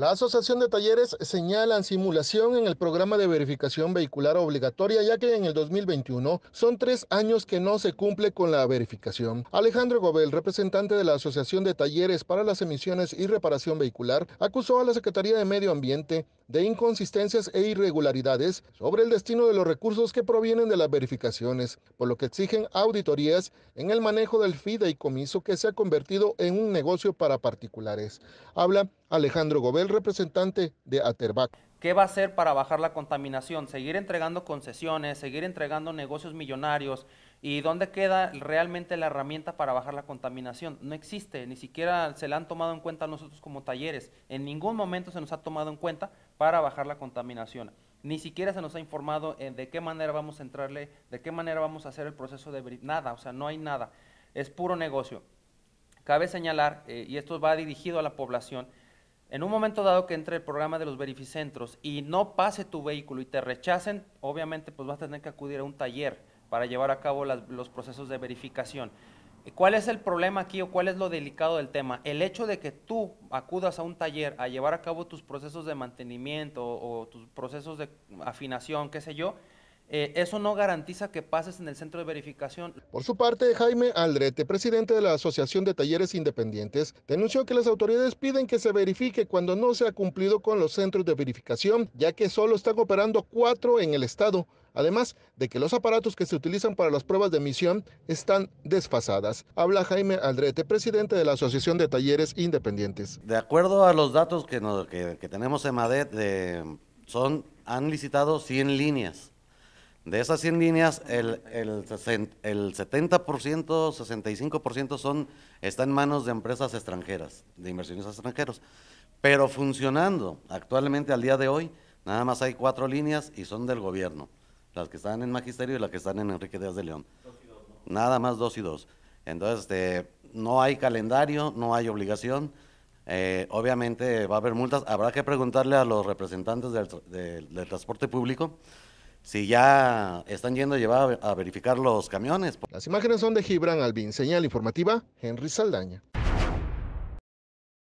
La Asociación de Talleres señalan simulación en el programa de verificación vehicular obligatoria, ya que en el 2021 son tres años que no se cumple con la verificación. Alejandro Gobel, representante de la Asociación de Talleres para las Emisiones y Reparación Vehicular, acusó a la Secretaría de Medio Ambiente de inconsistencias e irregularidades sobre el destino de los recursos que provienen de las verificaciones, por lo que exigen auditorías en el manejo del comiso que se ha convertido en un negocio para particulares. Habla Alejandro Gobel representante de Aterbac. ¿Qué va a hacer para bajar la contaminación? ¿Seguir entregando concesiones? ¿Seguir entregando negocios millonarios? ¿Y dónde queda realmente la herramienta para bajar la contaminación? No existe, ni siquiera se la han tomado en cuenta nosotros como talleres. En ningún momento se nos ha tomado en cuenta para bajar la contaminación. Ni siquiera se nos ha informado eh, de qué manera vamos a entrarle, de qué manera vamos a hacer el proceso de... Nada, o sea, no hay nada. Es puro negocio. Cabe señalar, eh, y esto va dirigido a la población, en un momento dado que entre el programa de los verificentros y no pase tu vehículo y te rechacen, obviamente pues vas a tener que acudir a un taller para llevar a cabo los procesos de verificación. ¿Cuál es el problema aquí o cuál es lo delicado del tema? El hecho de que tú acudas a un taller a llevar a cabo tus procesos de mantenimiento o tus procesos de afinación, qué sé yo, eh, eso no garantiza que pases en el centro de verificación. Por su parte, Jaime Aldrete, presidente de la Asociación de Talleres Independientes, denunció que las autoridades piden que se verifique cuando no se ha cumplido con los centros de verificación, ya que solo están operando cuatro en el estado. Además de que los aparatos que se utilizan para las pruebas de emisión están desfasadas. Habla Jaime Aldrete, presidente de la Asociación de Talleres Independientes. De acuerdo a los datos que, tenemos en MADET, eh, son, han licitado 100 líneas de esas 100 líneas, el, el, 70%, 65% son, está en manos de empresas extranjeras, de inversionistas extranjeros. Pero funcionando actualmente al día de hoy, nada más hay cuatro líneas y son del gobierno. Las que están en Magisterio y las que están en Enrique Díaz de León. Nada más dos y dos. Entonces, este, no hay calendario, no hay obligación. Eh, obviamente va a haber multas. Habrá que preguntarle a los representantes del transporte público si ya están yendo a a verificar los camiones. Las imágenes son de Gibran Albin, señal informativa Henry Saldaña.